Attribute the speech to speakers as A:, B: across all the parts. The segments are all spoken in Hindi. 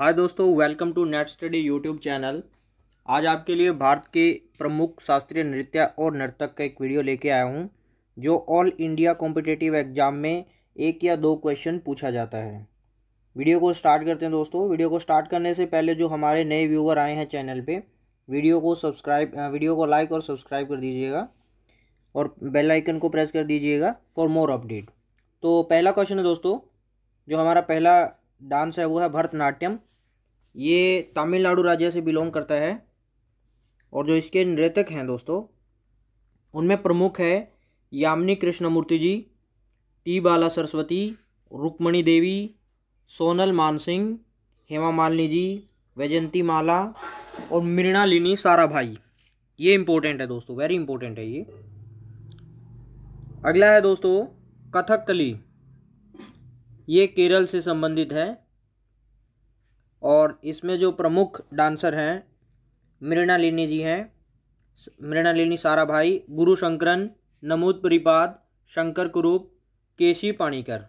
A: हाय दोस्तों welcome to net study YouTube channel आज आपके लिए भारत के प्रमुख शास्त्रीय नृत्य और नर्तक का एक वीडियो लेके आया हूँ जो ऑल इंडिया कॉम्पिटिटिव एग्जाम में एक या दो क्वेश्चन पूछा जाता है वीडियो को स्टार्ट करते हैं दोस्तों वीडियो को स्टार्ट करने से पहले जो हमारे नए व्यूवर आए हैं चैनल पर वीडियो को सब्सक्राइब वीडियो को लाइक और सब्सक्राइब कर दीजिएगा और बेल आइकन को प्रेस कर दीजिएगा फॉर मोर अपडेट तो पहला क्वेश्चन है दोस्तों जो हमारा पहला डांस है वो है भरतनाट्यम ये तमिलनाडु राज्य से बिलोंग करता है और जो इसके नृतक हैं दोस्तों उनमें प्रमुख है यामिनी कृष्णमूर्ति जी टी बाला सरस्वती रुक्मणी देवी सोनल मानसिंह हेमा मालिनी जी वैजंती माला और मृणालिनी भाई ये इम्पोर्टेंट है दोस्तों वेरी इंपॉर्टेंट है ये अगला है दोस्तों कथकली ये केरल से संबंधित है और इसमें जो प्रमुख डांसर हैं मृणालिनी जी हैं मृणालिनी सारा भाई गुरु शंकरन नमूद परिपाद शंकर कुरूप केशी पाणीकर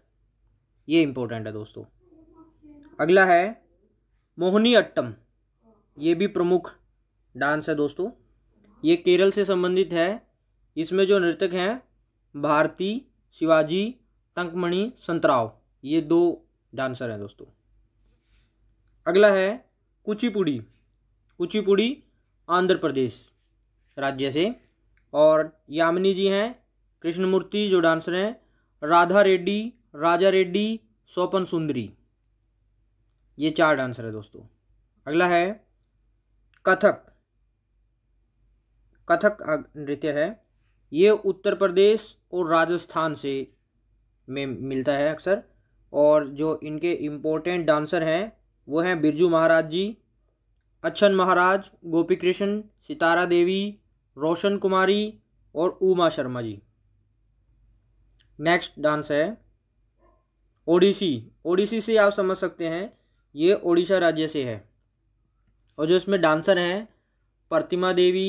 A: ये इम्पोर्टेंट है दोस्तों अगला है मोहनी अट्टम ये भी प्रमुख डांस है दोस्तों ये केरल से संबंधित है इसमें जो नृतक हैं भारती शिवाजी तंकमणि संतराव ये दो डांसर हैं दोस्तों अगला है कुचिपुड़ी कुचिपुड़ी आंध्र प्रदेश राज्य से और यामिनी जी हैं कृष्णमूर्ति जो डांसर हैं राधा रेड्डी राजा रेड्डी सोपन सुंदरी ये चार डांसर है दोस्तों अगला है कथक कथक नृत्य है ये उत्तर प्रदेश और राजस्थान से में मिलता है अक्सर और जो इनके इम्पोर्टेंट डांसर हैं वो हैं बिरजू महाराज जी अच्छन महाराज गोपी कृष्ण सितारा देवी रोशन कुमारी और उमा शर्मा जी नेक्स्ट डांस है ओडिसी ओडिसी से आप समझ सकते हैं ये ओडिशा राज्य से है और जो इसमें डांसर हैं प्रतिमा देवी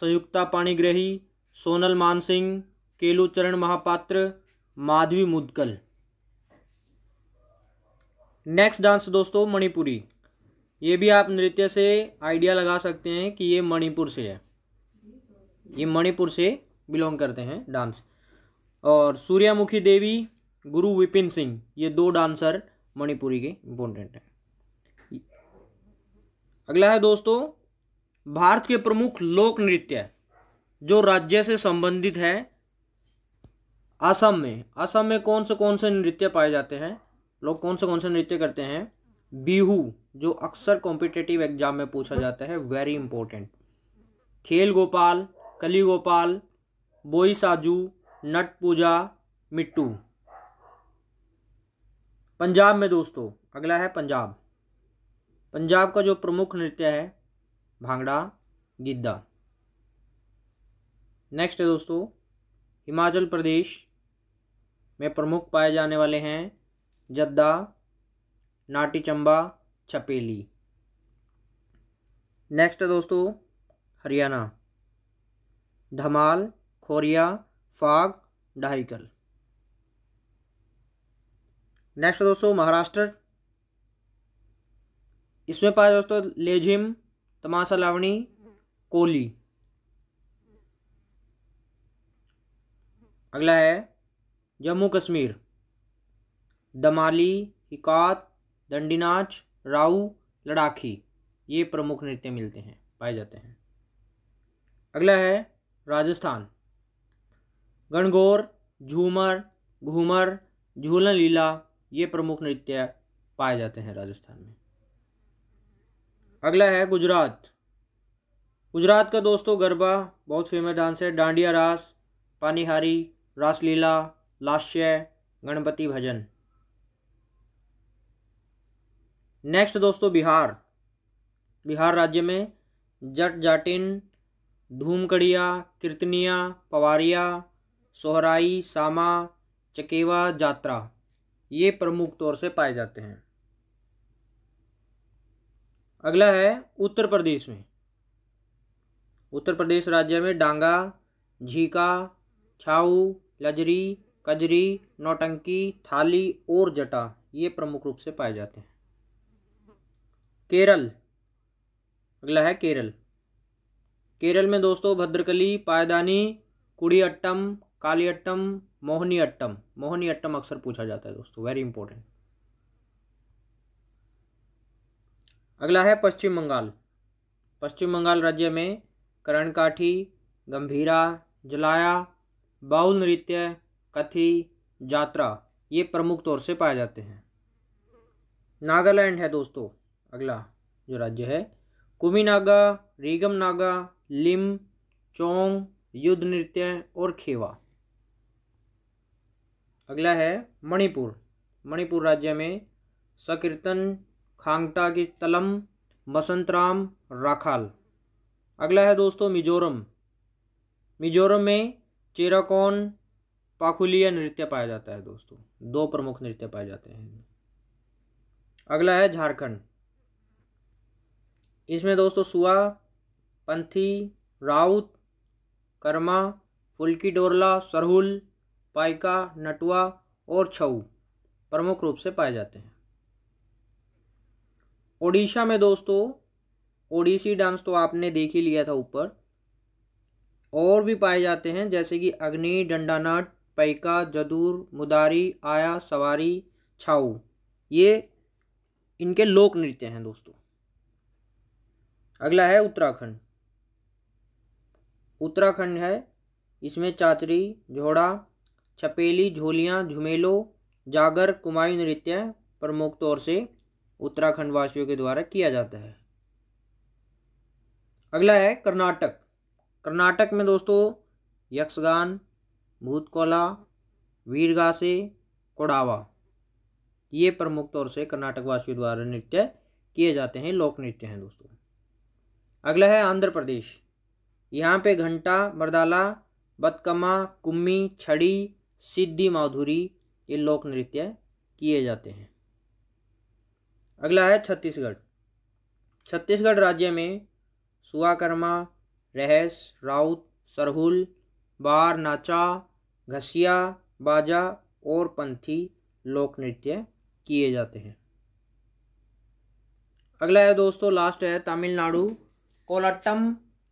A: संयुक्ता पाणीग्रही सोनल मानसिंह सिंह केलू चरण महापात्र माधवी मुदगल नेक्स्ट डांस दोस्तों मणिपुरी ये भी आप नृत्य से आइडिया लगा सकते हैं कि ये मणिपुर से है ये मणिपुर से बिलोंग करते हैं डांस और सूर्यमुखी देवी गुरु विपिन सिंह ये दो डांसर मणिपुरी के इम्पोर्टेंट हैं अगला है दोस्तों भारत के प्रमुख लोक नृत्य जो राज्य से संबंधित है असम में असम में कौन से कौन से नृत्य पाए जाते हैं लोग कौन से कौन से नृत्य करते हैं बीहू जो अक्सर कॉम्पिटेटिव एग्जाम में पूछा जाता है वेरी इंपॉर्टेंट खेल गोपाल कली गोपाल बोई साजू नट पूजा मिट्टू पंजाब में दोस्तों अगला है पंजाब पंजाब का जो प्रमुख नृत्य है भांगड़ा गिद्दा नेक्स्ट है दोस्तों हिमाचल प्रदेश में प्रमुख पाए जाने वाले हैं जद्दा नाटी चंबा छपेली नेक्स्ट दोस्तों हरियाणा धमाल खोरिया फाग डाहीकल नेक्स्ट दोस्तों महाराष्ट्र इसमें पाए दोस्तों लेझिम तमाशा लावणी कोली अगला है जम्मू कश्मीर दमाली हिकात दंडीनाच राउ लड़ाखी ये प्रमुख नृत्य मिलते हैं पाए जाते हैं अगला है राजस्थान गणगौर झूमर घूमर झूलन लीला ये प्रमुख नृत्य पाए जाते हैं राजस्थान में अगला है गुजरात गुजरात का दोस्तों गरबा बहुत फेमस डांस है डांडिया रास पानीहारी रासलीला लाश्य गणपति भजन नेक्स्ट दोस्तों बिहार बिहार राज्य में जट जाटिन धूमकड़िया कीर्तनिया पवारिया सोहराई सामा चकेवा जात्रा ये प्रमुख तौर से पाए जाते हैं अगला है उत्तर प्रदेश में उत्तर प्रदेश राज्य में डांगा झीका छाऊ लजरी कजरी नौटंकी थाली और जटा ये प्रमुख रूप से पाए जाते हैं केरल अगला है केरल केरल में दोस्तों भद्रकली पायदानी कुड़ीअट्टम कालीअट्टम मोहनीअट्टम मोहनीअट्टम अक्सर पूछा जाता है दोस्तों वेरी इंपॉर्टेंट अगला है पश्चिम बंगाल पश्चिम बंगाल राज्य में करणकाठी गंभीरा जलाया बाउल नृत्य कथी जात्रा ये प्रमुख तौर से पाए जाते हैं नागालैंड है दोस्तों अगला जो राज्य है कुमिनागा रीगम नागा लिम चोंग युद्ध नृत्य और खेवा अगला है मणिपुर मणिपुर राज्य में सकीर्तन खांगटा की तलम बसंतराम राखाल अगला है दोस्तों मिजोरम मिजोरम में चेराकोन पाखुलिया नृत्य पाया जाता है दोस्तों दो प्रमुख नृत्य पाए जाते हैं अगला है झारखंड इसमें दोस्तों सुआ पंथी राउत कर्मा फुल्की डोरला सरहुल पाइका नटुआ और छऊ प्रमुख रूप से पाए जाते हैं ओडिशा में दोस्तों ओडिशी डांस तो आपने देख ही लिया था ऊपर और भी पाए जाते हैं जैसे कि अग्नि डंडानाट पैका जदूर मुदारी आया सवारी छाऊ ये इनके लोक नृत्य हैं दोस्तों अगला है उत्तराखंड उत्तराखंड है इसमें चातरी झोड़ा छपेली झोलियाँ झुमेलो जागर कुमायूं नृत्य प्रमुख तौर से उत्तराखंड वासियों के द्वारा किया जाता है अगला है कर्नाटक कर्नाटक में दोस्तों यक्षगान भूतकोला वीरगासे कोडावा ये प्रमुख तौर से कर्नाटक वासियों द्वारा नृत्य किए जाते हैं लोक नृत्य हैं दोस्तों अगला है आंध्र प्रदेश यहाँ पे घंटा मरदाला बतकमा कुम्मी छड़ी सिद्धि माधुरी ये लोक नृत्य किए जाते हैं अगला है छत्तीसगढ़ छत्तीसगढ़ राज्य में सुआकर्मा रहस राउत सरहुल बार नाचा घसिया बाजा और पंथी लोक नृत्य किए जाते हैं अगला है दोस्तों लास्ट है तमिलनाडु कोलाटम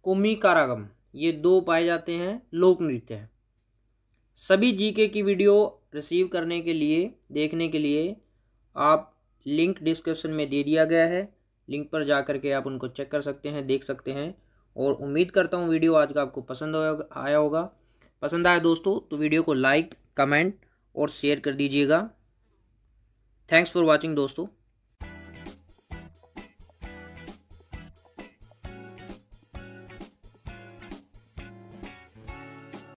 A: कोमी कारागम ये दो पाए जाते हैं लोक नृत्य हैं सभी जीके की वीडियो रिसीव करने के लिए देखने के लिए आप लिंक डिस्क्रिप्शन में दे दिया गया है लिंक पर जा करके के आप उनको चेक कर सकते हैं देख सकते हैं और उम्मीद करता हूँ वीडियो आज का आपको पसंद हो, आया होगा पसंद आया दोस्तों तो वीडियो को लाइक कमेंट और शेयर कर दीजिएगा थैंक्स फॉर वॉचिंग दोस्तों